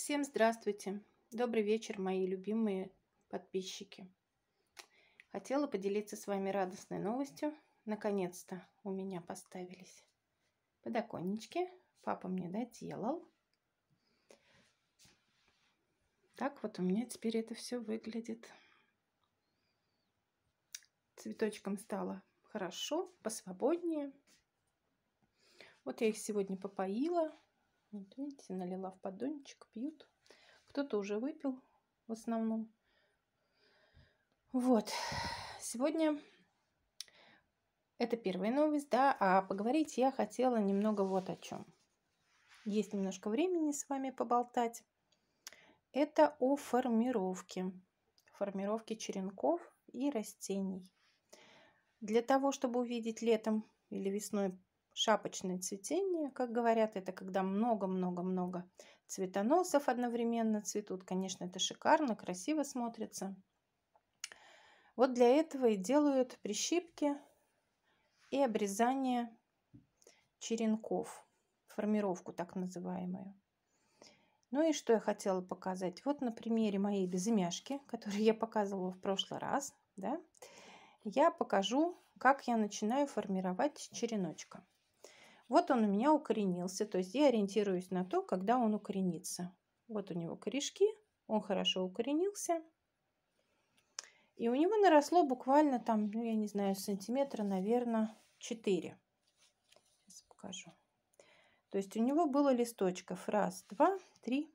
Всем здравствуйте! Добрый вечер, мои любимые подписчики! Хотела поделиться с вами радостной новостью. Наконец-то у меня поставились подоконнички. Папа мне доделал. Так вот у меня теперь это все выглядит. Цветочкам стало хорошо, посвободнее. Вот я их сегодня попоила. Вот видите, налила в поддончик, пьют. Кто-то уже выпил в основном. Вот. Сегодня это первая новость, да, а поговорить я хотела немного вот о чем. Есть немножко времени с вами поболтать. Это о формировке, формировке черенков и растений. Для того, чтобы увидеть летом или весной Шапочное цветение, как говорят, это когда много-много-много цветоносов одновременно цветут. Конечно, это шикарно, красиво смотрится. Вот для этого и делают прищипки и обрезание черенков, формировку так называемую. Ну и что я хотела показать? Вот на примере моей безымяшки, которую я показывала в прошлый раз, да, я покажу, как я начинаю формировать череночка. Вот он у меня укоренился, то есть я ориентируюсь на то, когда он укоренится. Вот у него корешки, он хорошо укоренился. И у него наросло буквально там, ну я не знаю, сантиметра, наверное, 4. Сейчас покажу. То есть у него было листочков. Раз, два, три,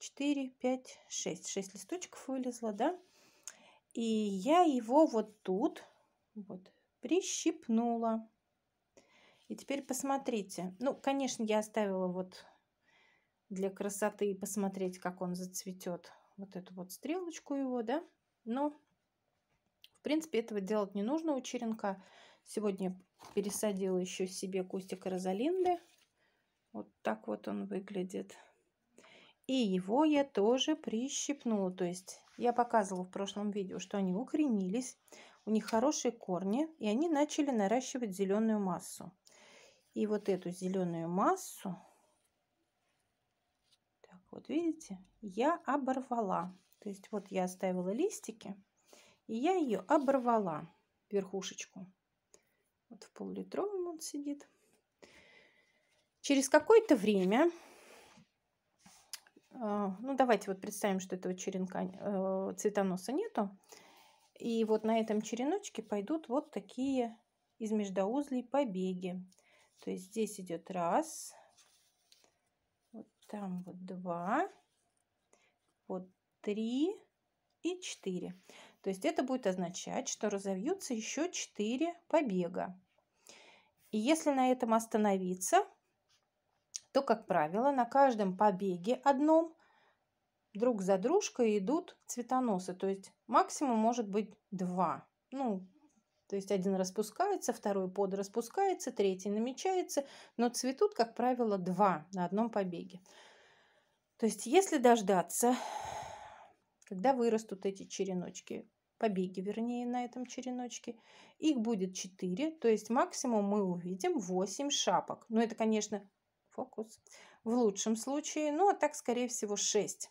четыре, пять, шесть. Шесть листочков вылезло, да? И я его вот тут вот прищипнула. И теперь посмотрите. Ну, конечно, я оставила вот для красоты посмотреть, как он зацветет. Вот эту вот стрелочку его, да. Но, в принципе, этого делать не нужно у черенка. Сегодня пересадила еще себе кустик розалинды. Вот так вот он выглядит. И его я тоже прищипнула. То есть я показывала в прошлом видео, что они укоренились, у них хорошие корни, и они начали наращивать зеленую массу. И вот эту зеленую массу, так вот видите, я оборвала. То есть вот я оставила листики, и я ее оборвала, верхушечку. Вот в пол-литровом он сидит. Через какое-то время, э, ну давайте вот представим, что этого черенка, э, цветоноса нету. И вот на этом череночке пойдут вот такие из междоузлей побеги. То есть здесь идет раз, вот там вот два, вот три и четыре. То есть это будет означать, что разовьются еще четыре побега. И если на этом остановиться, то, как правило, на каждом побеге одном друг за дружкой идут цветоносы. То есть максимум может быть два. Ну, то есть один распускается, второй подраспускается, третий намечается, но цветут, как правило, два на одном побеге. То есть если дождаться, когда вырастут эти череночки, побеги, вернее, на этом череночке. Их будет 4, то есть максимум мы увидим 8 шапок. Но ну, это, конечно, фокус в лучшем случае, ну, а так, скорее всего, 6.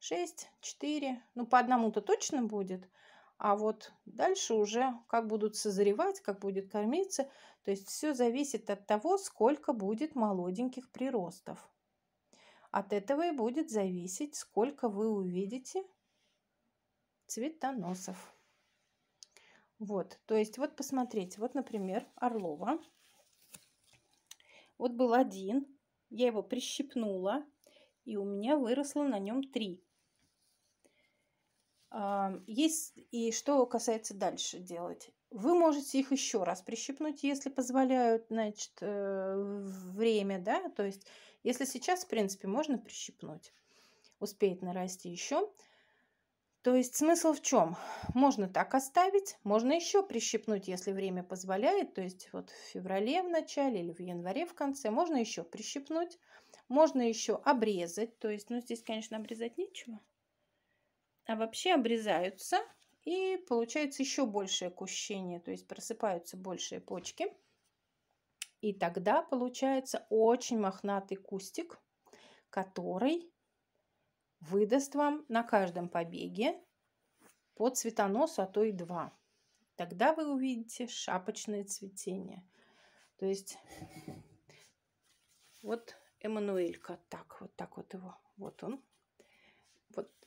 6, 4, ну, по одному-то точно будет, а вот дальше уже как будут созревать, как будет кормиться. То есть все зависит от того, сколько будет молоденьких приростов. От этого и будет зависеть, сколько вы увидите цветоносов. Вот, то есть вот посмотрите, вот, например, Орлова. Вот был один, я его прищипнула, и у меня выросло на нем три. Есть и что касается дальше делать. Вы можете их еще раз прищипнуть, если позволяют, значит, э, время, да, то есть если сейчас, в принципе, можно прищипнуть, успеет нарасти еще. То есть смысл в чем? Можно так оставить, можно еще прищипнуть, если время позволяет, то есть вот в феврале в начале или в январе в конце, можно еще прищипнуть, можно еще обрезать, то есть, ну здесь, конечно, обрезать нечего, а вообще обрезаются, и получается еще большее кущение, то есть просыпаются большие почки. И тогда получается очень мохнатый кустик, который выдаст вам на каждом побеге по цветоносу, а то и два. Тогда вы увидите шапочное цветение. То есть вот Эммануэлька. Так, вот так вот его. Вот он.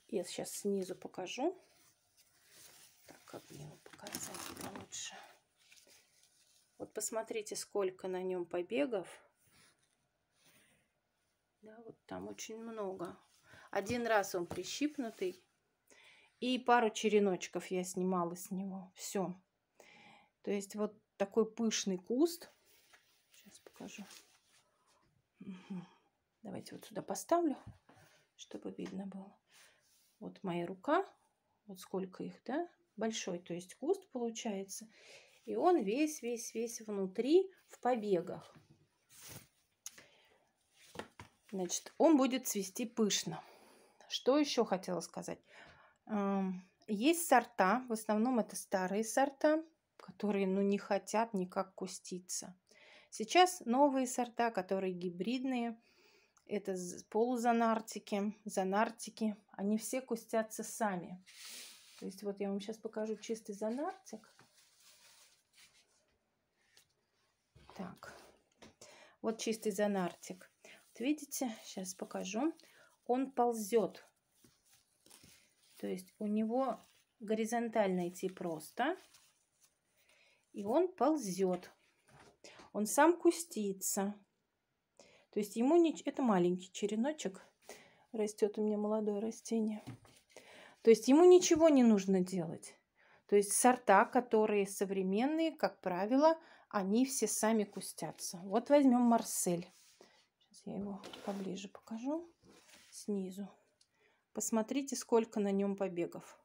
Я сейчас снизу покажу. Так, как мне его показать получше. Вот посмотрите, сколько на нем побегов. Да, вот там очень много. Один раз он прищипнутый. И пару череночков я снимала с него. Все. То есть вот такой пышный куст. Сейчас покажу. Угу. Давайте вот сюда поставлю, чтобы видно было. Вот моя рука, вот сколько их, да, большой, то есть куст получается. И он весь-весь-весь внутри в побегах. Значит, он будет цвести пышно. Что еще хотела сказать? Эм, есть сорта, в основном это старые сорта, которые ну, не хотят никак куститься. Сейчас новые сорта, которые гибридные – это полузанартики, занартики, они все кустятся сами. То есть вот я вам сейчас покажу чистый занартик. Так, вот чистый занартик. Вот видите, сейчас покажу. Он ползет. То есть у него горизонтально идти просто. И он ползет. Он сам кустится. То есть ему не... это маленький череночек. Растет у меня молодое растение. То есть ему ничего не нужно делать. То есть сорта, которые современные, как правило, они все сами кустятся. Вот возьмем Марсель. Сейчас я его поближе покажу. Снизу. Посмотрите, сколько на нем побегов.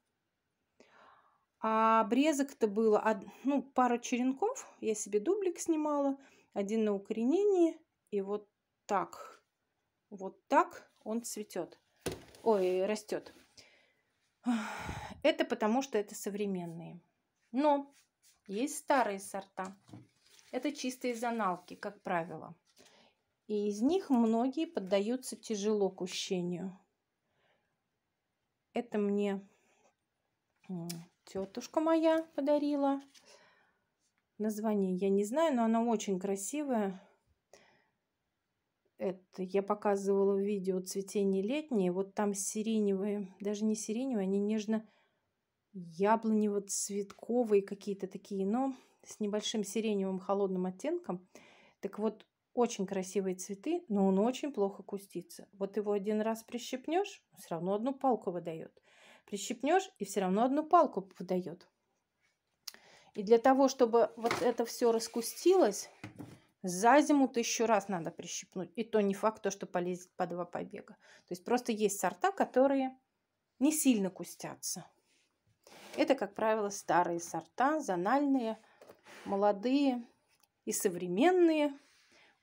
А обрезок-то было ну, пару черенков. Я себе дублик снимала. Один на укоренении и вот так, вот так он цветет, ой, растет. Это потому, что это современные. Но есть старые сорта. Это чистые заналки, как правило. И из них многие поддаются тяжело кущению. Это мне тетушка моя подарила. Название я не знаю, но она очень красивая. Это я показывала в видео цветение летнее. Вот там сиреневые, даже не сиреневые, они нежно яблонево-цветковые какие-то такие, но с небольшим сиреневым холодным оттенком. Так вот, очень красивые цветы, но он очень плохо кустится. Вот его один раз прищипнешь, все равно одну палку выдает. Прищипнешь и все равно одну палку выдает. И для того, чтобы вот это все раскустилось, за зиму тысячу раз надо прищипнуть. И то не факт, то, что полезет по два побега. То есть просто есть сорта, которые не сильно кустятся. Это, как правило, старые сорта, зональные, молодые и современные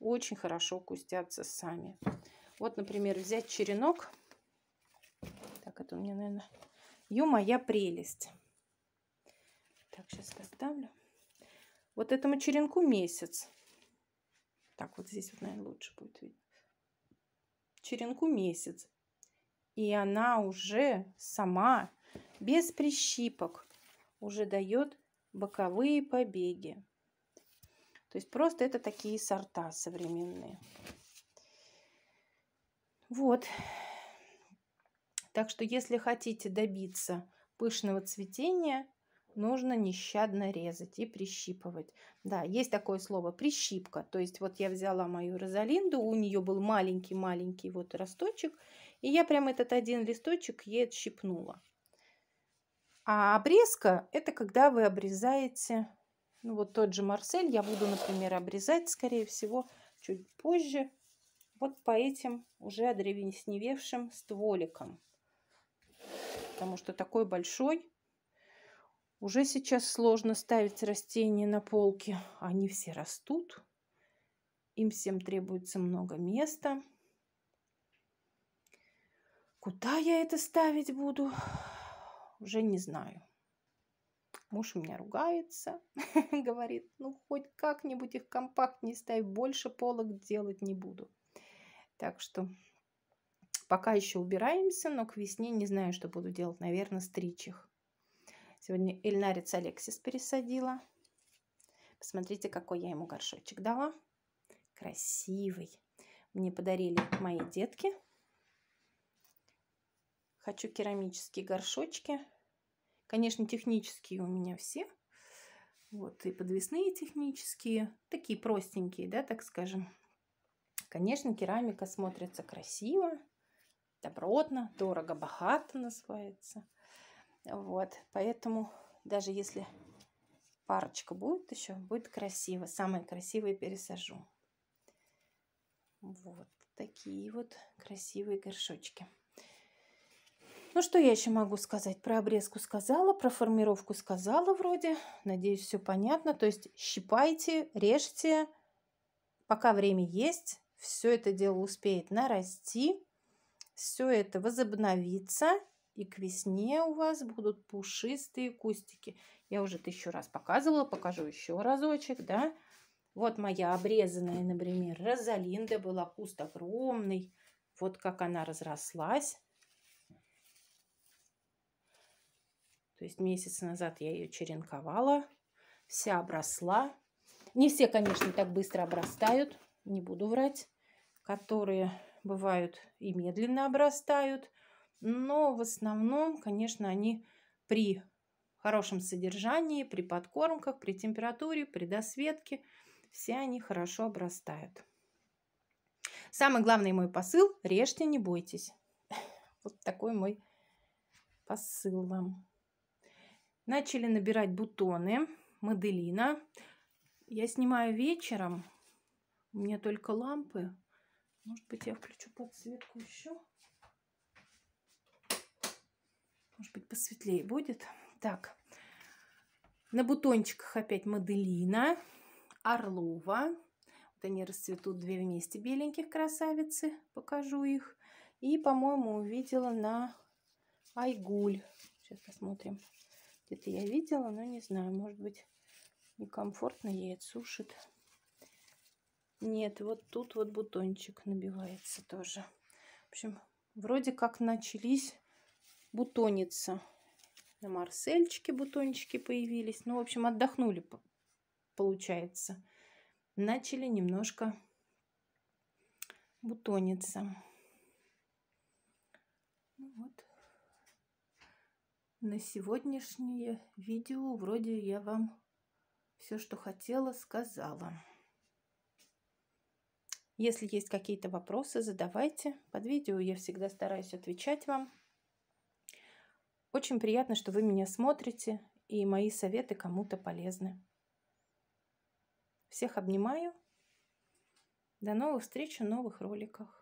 очень хорошо кустятся сами. Вот, например, взять черенок. Так, это у меня, наверное... Ё, моя прелесть. Так, сейчас поставлю. Вот этому черенку месяц. Так, вот здесь вот, наверное, лучше будет видно. Черенку месяц. И она уже сама, без прищипок, уже дает боковые побеги. То есть просто это такие сорта современные. Вот. Так что если хотите добиться пышного цветения, нужно нещадно резать и прищипывать. Да, есть такое слово прищипка. То есть вот я взяла мою Розалинду, у нее был маленький-маленький вот росточек, и я прям этот один листочек ей отщипнула. А обрезка – это когда вы обрезаете, ну вот тот же Марсель, я буду, например, обрезать, скорее всего, чуть позже, вот по этим уже одревесневевшим стволикам. Потому что такой большой уже сейчас сложно ставить растения на полки. Они все растут. Им всем требуется много места. Куда я это ставить буду? Уже не знаю. Муж у меня ругается, говорит, ну хоть как-нибудь их компактнее ставь, больше полок делать не буду. Так что пока еще убираемся, но к весне не знаю, что буду делать. Наверное, стричь их. Сегодня Эльнарец Алексис пересадила. Посмотрите, какой я ему горшочек дала. Красивый. Мне подарили мои детки. Хочу керамические горшочки. Конечно, технические у меня все. Вот и подвесные технические. Такие простенькие, да, так скажем. Конечно, керамика смотрится красиво, добротно, дорого, богато называется. Вот, поэтому даже если парочка будет еще, будет красиво. Самые красивые пересажу. Вот такие вот красивые горшочки. Ну, что я еще могу сказать? Про обрезку сказала, про формировку сказала вроде. Надеюсь, все понятно. То есть щипайте, режьте, пока время есть. Все это дело успеет нарасти, все это возобновиться и к весне у вас будут пушистые кустики. Я уже тысячу раз показывала, покажу еще разочек, да. Вот моя обрезанная, например, Розалинда была куст огромный. Вот как она разрослась. То есть месяц назад я ее черенковала, вся обросла. Не все, конечно, так быстро обрастают, не буду врать. Которые бывают и медленно обрастают но в основном, конечно, они при хорошем содержании, при подкормках, при температуре, при досветке, все они хорошо обрастают. Самый главный мой посыл – режьте, не бойтесь. Вот такой мой посыл вам. Начали набирать бутоны моделина. Я снимаю вечером. У меня только лампы. Может быть, я включу подсветку еще. Может быть, посветлее будет. Так, на бутончиках опять Моделина, Орлова. Вот они расцветут две вместе беленьких красавицы. Покажу их. И, по-моему, увидела на Айгуль. Сейчас посмотрим. Где-то я видела, но не знаю. Может быть, некомфортно ей отсушит. Нет, вот тут вот бутончик набивается тоже. В общем, вроде как начались бутонится. На марсельчике бутончики появились. Ну, в общем, отдохнули, получается. Начали немножко бутониться. Ну вот. На сегодняшнее видео вроде я вам все, что хотела, сказала. Если есть какие-то вопросы, задавайте. Под видео я всегда стараюсь отвечать вам. Очень приятно, что вы меня смотрите, и мои советы кому-то полезны. Всех обнимаю. До новых встреч в новых роликах.